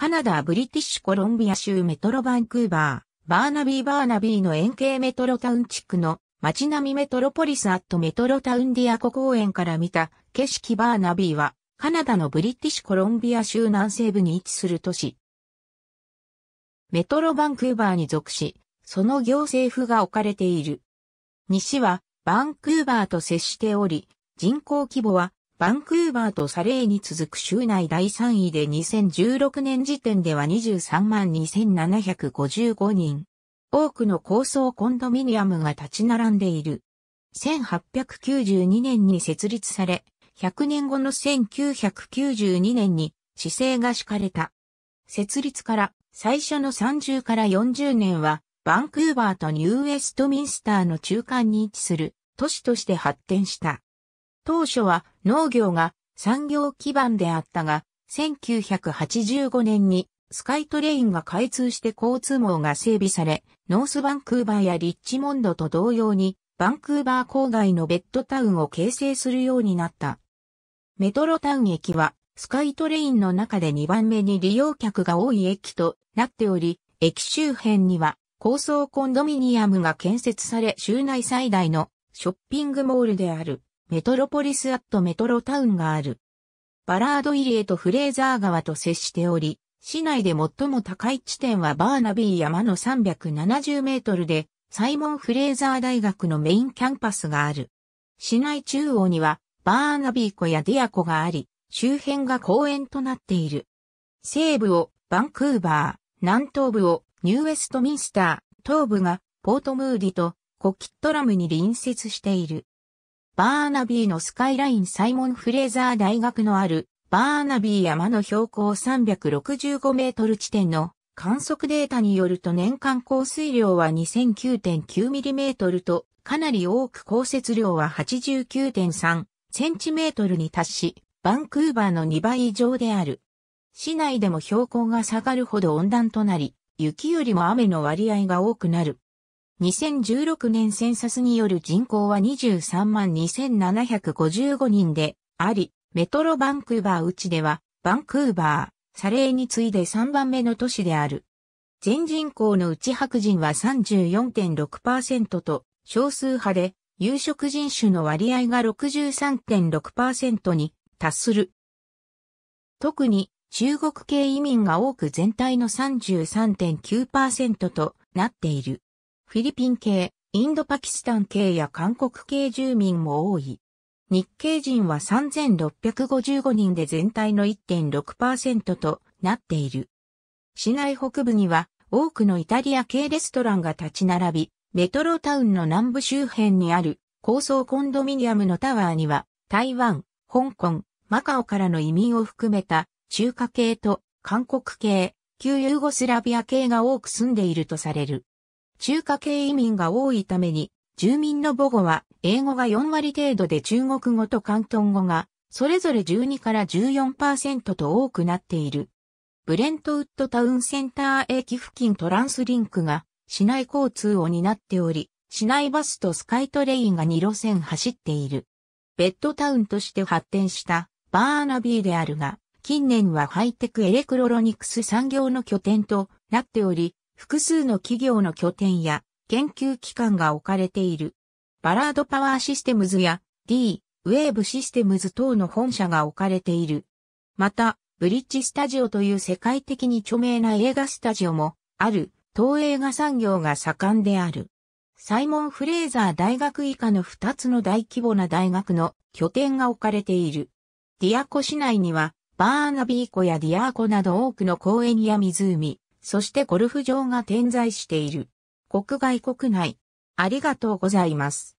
カナダ・ブリティッシュコロンビア州メトロバンクーバー、バーナビー・バーナビーの円形メトロタウン地区の街並みメトロポリスアットメトロタウンディア湖公園から見た景色バーナビーはカナダのブリティッシュコロンビア州南西部に位置する都市。メトロバンクーバーに属し、その行政府が置かれている。西はバンクーバーと接しており、人口規模はバンクーバーとサレーに続く州内第3位で2016年時点では23万2755人。多くの高層コンドミニアムが立ち並んでいる。1892年に設立され、100年後の1992年に市政が敷かれた。設立から最初の30から40年は、バンクーバーとニューウェストミンスターの中間に位置する都市として発展した。当初は農業が産業基盤であったが、1985年にスカイトレインが開通して交通網が整備され、ノースバンクーバーやリッチモンドと同様に、バンクーバー郊外のベッドタウンを形成するようになった。メトロタウン駅は、スカイトレインの中で2番目に利用客が多い駅となっており、駅周辺には高層コンドミニアムが建設され州内最大のショッピングモールである。メトロポリスアットメトロタウンがある。バラード入江とフレーザー川と接しており、市内で最も高い地点はバーナビー山の370メートルで、サイモン・フレーザー大学のメインキャンパスがある。市内中央には、バーナビー湖やディア湖があり、周辺が公園となっている。西部をバンクーバー、南東部をニューウェストミンスター、東部がポートムーディとコキットラムに隣接している。バーナビーのスカイラインサイモン・フレーザー大学のある、バーナビー山の標高365メートル地点の観測データによると年間降水量は2 0 0 9 9ミリメートルと、かなり多く降雪量は8 9 3センチメートルに達し、バンクーバーの2倍以上である。市内でも標高が下がるほど温暖となり、雪よりも雨の割合が多くなる。2016年センサスによる人口は23万2755人であり、メトロバンクーバーうちでは、バンクーバー、サレーに次いで3番目の都市である。全人口のうち白人は34.6%と少数派で、有色人種の割合が63.6%に達する。特に中国系移民が多く全体の33.9%となっている。フィリピン系、インドパキスタン系や韓国系住民も多い。日系人は3655人で全体の1.6%となっている。市内北部には多くのイタリア系レストランが立ち並び、メトロタウンの南部周辺にある高層コンドミニアムのタワーには台湾、香港、マカオからの移民を含めた中華系と韓国系、旧ユーゴスラビア系が多く住んでいるとされる。中華系移民が多いために、住民の母語は英語が4割程度で中国語と関東語がそれぞれ12から14%と多くなっている。ブレントウッドタウンセンター駅付近トランスリンクが市内交通を担っており、市内バスとスカイトレインが2路線走っている。ベッドタウンとして発展したバーナビーであるが、近年はハイテクエレクロロニクス産業の拠点となっており、複数の企業の拠点や研究機関が置かれている。バラードパワーシステムズや D、ウェーブシステムズ等の本社が置かれている。また、ブリッジスタジオという世界的に著名な映画スタジオもある、東映画産業が盛んである。サイモン・フレーザー大学以下の2つの大規模な大学の拠点が置かれている。ディアコ市内には、バーナビー湖やディアーコなど多くの公園や湖、そしてゴルフ場が点在している。国外国内。ありがとうございます。